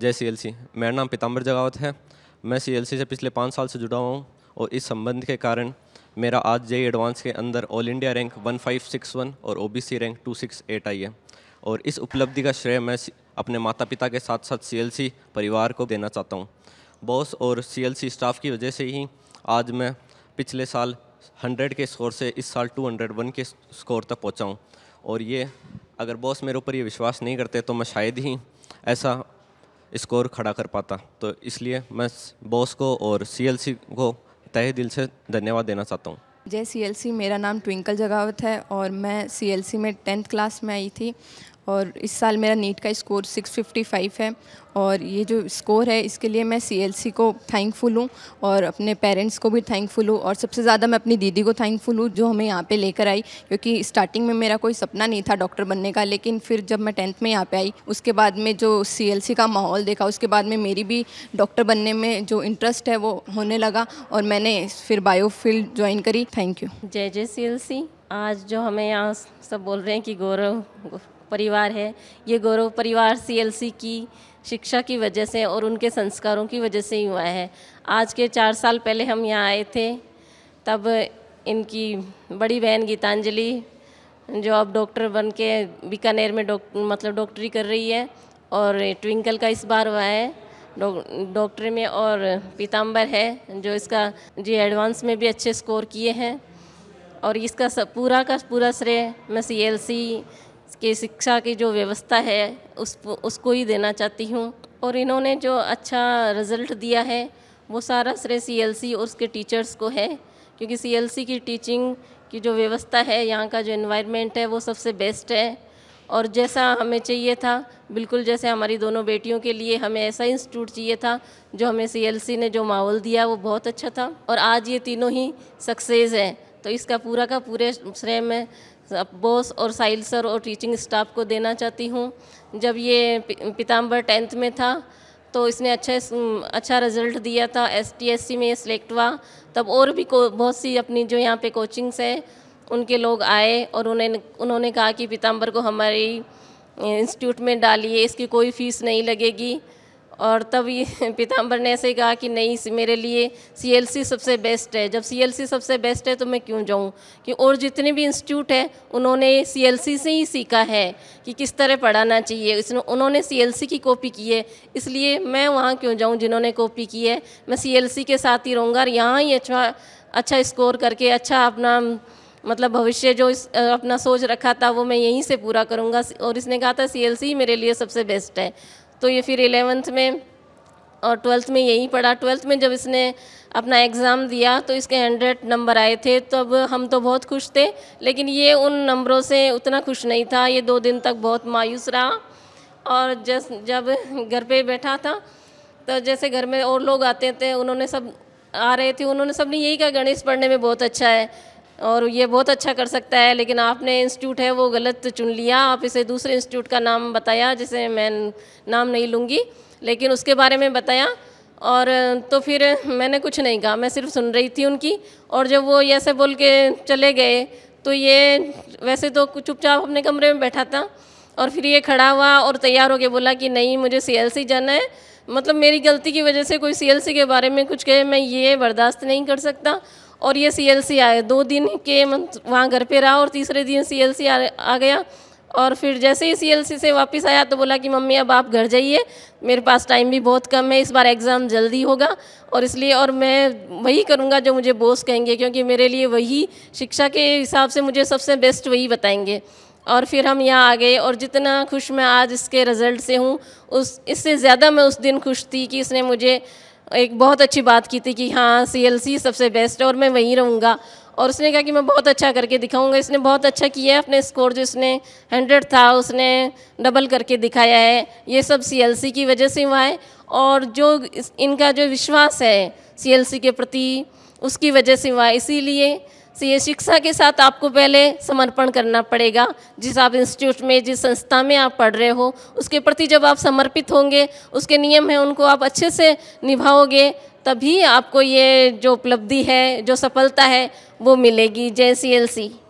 जय सी मेरा नाम पीताम्बर जगावत है मैं सी से पिछले पाँच साल से जुड़ा हुआ हूँ और इस संबंध के कारण मेरा आज जे एडवांस के अंदर ऑल इंडिया रैंक 1561 और ओबीसी रैंक 268 आई है और इस उपलब्धि का श्रेय मैं अपने माता पिता के साथ साथ सी परिवार को देना चाहता हूँ बॉस और सी स्टाफ की वजह से ही आज मैं पिछले साल 100 के स्कोर से इस साल 201 के स्कोर तक पहुँचाऊँ और ये अगर बॉस मेरे ऊपर ये विश्वास नहीं करते तो मैं शायद ही ऐसा स्कोर खड़ा कर पाता तो इसलिए मैं बॉस को और सीएलसी को तहे दिल से धन्यवाद देना चाहता हूँ जय सीएलसी मेरा नाम ट्विंकल जगावत है और मैं सीएलसी में टेंथ क्लास में आई थी और इस साल मेरा नीट का स्कोर 655 है और ये जो स्कोर है इसके लिए मैं सीएलसी को थैंकफुल हूँ और अपने पेरेंट्स को भी थैंकफुल हूँ और सबसे ज़्यादा मैं अपनी दीदी को थैंकफुल हूँ जो हमें यहाँ पे लेकर आई क्योंकि स्टार्टिंग में मेरा कोई सपना नहीं था डॉक्टर बनने का लेकिन फिर जब मैं टेंथ में यहाँ पर आई उसके बाद में जो सी का माहौल देखा उसके बाद में मेरी भी डॉक्टर बनने में जो इंटरेस्ट है वो होने लगा और मैंने फिर बायोफील्ड ज्वाइन करी थैंक यू जय जय सी आज जो हमें यहाँ सब बोल रहे हैं कि गौरव परिवार है ये गौरव परिवार सीएलसी की शिक्षा की वजह से और उनके संस्कारों की वजह से ही हुआ है आज के चार साल पहले हम यहाँ आए थे तब इनकी बड़ी बहन गीतांजलि जो अब डॉक्टर बन के बीकानेर में डॉक मतलब डॉक्टरी कर रही है और ट्विंकल का इस बार हुआ है डॉक्टरी में और पीताम्बर है जो इसका जी एडवांस में भी अच्छे स्कोर किए हैं और इसका सब पूरा का पूरा श्रेय मैं सी के शिक्षा की जो व्यवस्था है उस उसको ही देना चाहती हूँ और इन्होंने जो अच्छा रिजल्ट दिया है वो सारा श्रेय सी और उसके टीचर्स को है क्योंकि सी की टीचिंग की जो व्यवस्था है यहाँ का जो इन्वायरमेंट है वो सबसे बेस्ट है और जैसा हमें चाहिए था बिल्कुल जैसे हमारी दोनों बेटियों के लिए हमें ऐसा इंस्टीट्यूट चाहिए था जो हमें सी ने जो माहौल दिया वो बहुत अच्छा था और आज ये तीनों ही सक्सेस हैं तो इसका पूरा का पूरे श्रेय मैं बोस और साहिल सर और टीचिंग स्टाफ को देना चाहती हूँ जब ये पीताम्बर टेंथ में था तो इसने अच्छे अच्छा रिजल्ट दिया था एस एस टी सी में सेलेक्ट हुआ तब और भी बहुत सी अपनी जो यहाँ पे कोचिंग्स हैं उनके लोग आए और उन्हें उन्होंने कहा कि पीताम्बर को हमारी इंस्टीट्यूट में डालिए इसकी कोई फीस नहीं लगेगी और तब ये पीताम्बर ने ऐसे कहा कि नहीं मेरे लिए सीएलसी सबसे बेस्ट है जब सीएलसी सबसे बेस्ट है तो मैं क्यों जाऊँ कि और जितने भी इंस्टीट्यूट हैं उन्होंने सीएलसी से ही सीखा है कि किस तरह पढ़ाना चाहिए इसने उन्होंने सीएलसी की कॉपी की है इसलिए मैं वहाँ क्यों जाऊँ जिन्होंने कॉपी की है मैं सी के साथ ही रहूँगा और यहाँ ही अच्छा अच्छा स्कोर करके अच्छा अपना मतलब भविष्य जो इस अपना सोच रखा था वो मैं यहीं से पूरा करूँगा और इसने कहा था सीएलसी मेरे लिए सबसे बेस्ट है तो ये फिर एलेवेंथ में और ट्वेल्थ में यही पढ़ा ट्वेल्थ में जब इसने अपना एग्ज़ाम दिया तो इसके हंड्रेड नंबर आए थे तब हम तो बहुत खुश थे लेकिन ये उन नंबरों से उतना खुश नहीं था ये दो दिन तक बहुत मायूस रहा और जस जब घर पे बैठा था तो जैसे घर में और लोग आते थे उन्होंने सब आ रहे थे उन्होंने सब ने यही कहा गणेश पढ़ने में बहुत अच्छा है और ये बहुत अच्छा कर सकता है लेकिन आपने इंस्टीट्यूट है वो गलत चुन लिया आप इसे दूसरे इंस्टीट्यूट का नाम बताया जिसे मैं नाम नहीं लूँगी लेकिन उसके बारे में बताया और तो फिर मैंने कुछ नहीं कहा मैं सिर्फ सुन रही थी उनकी और जब वो ऐसे बोल के चले गए तो ये वैसे तो चुपचाप अपने कमरे में बैठा था और फिर ये खड़ा हुआ और तैयार होकर बोला कि नहीं मुझे सीएलसी जाना है मतलब मेरी गलती की वजह से कोई सीएलसी के बारे में कुछ कहे मैं ये बर्दाश्त नहीं कर सकता और ये सी एल सी आया दो दिन के वहाँ घर पे रहा और तीसरे दिन सी एल सी आ, गया और फिर जैसे ही सी एल सी से वापस आया तो बोला कि मम्मी अब आप घर जाइए मेरे पास टाइम भी बहुत कम है इस बार एग्ज़ाम जल्दी होगा और इसलिए और मैं वही करूँगा जो मुझे बोस कहेंगे क्योंकि मेरे लिए वही शिक्षा के हिसाब से मुझे सबसे बेस्ट वही बताएंगे और फिर हम यहाँ आ गए और जितना खुश मैं आज इसके रिज़ल्ट से हूँ उस इससे ज़्यादा मैं उस दिन खुश थी कि इसने मुझे एक बहुत अच्छी बात की थी कि हाँ सी सबसे बेस्ट है और मैं वहीं रहूँगा और उसने कहा कि मैं बहुत अच्छा करके दिखाऊंगा इसने बहुत अच्छा किया है अपने स्कोर जो इसने हंड्रेड था उसने डबल करके दिखाया है ये सब सीएलसी की वजह से हुआ है और जो इनका जो विश्वास है सीएलसी के प्रति उसकी वजह से हुआ है इसीलिए तो ये शिक्षा के साथ आपको पहले समर्पण करना पड़ेगा जिस आप इंस्टीट्यूट में जिस संस्था में आप पढ़ रहे हो उसके प्रति जब आप समर्पित होंगे उसके नियम हैं उनको आप अच्छे से निभाओगे तभी आपको ये जो उपलब्धि है जो सफलता है वो मिलेगी जय सी एल सी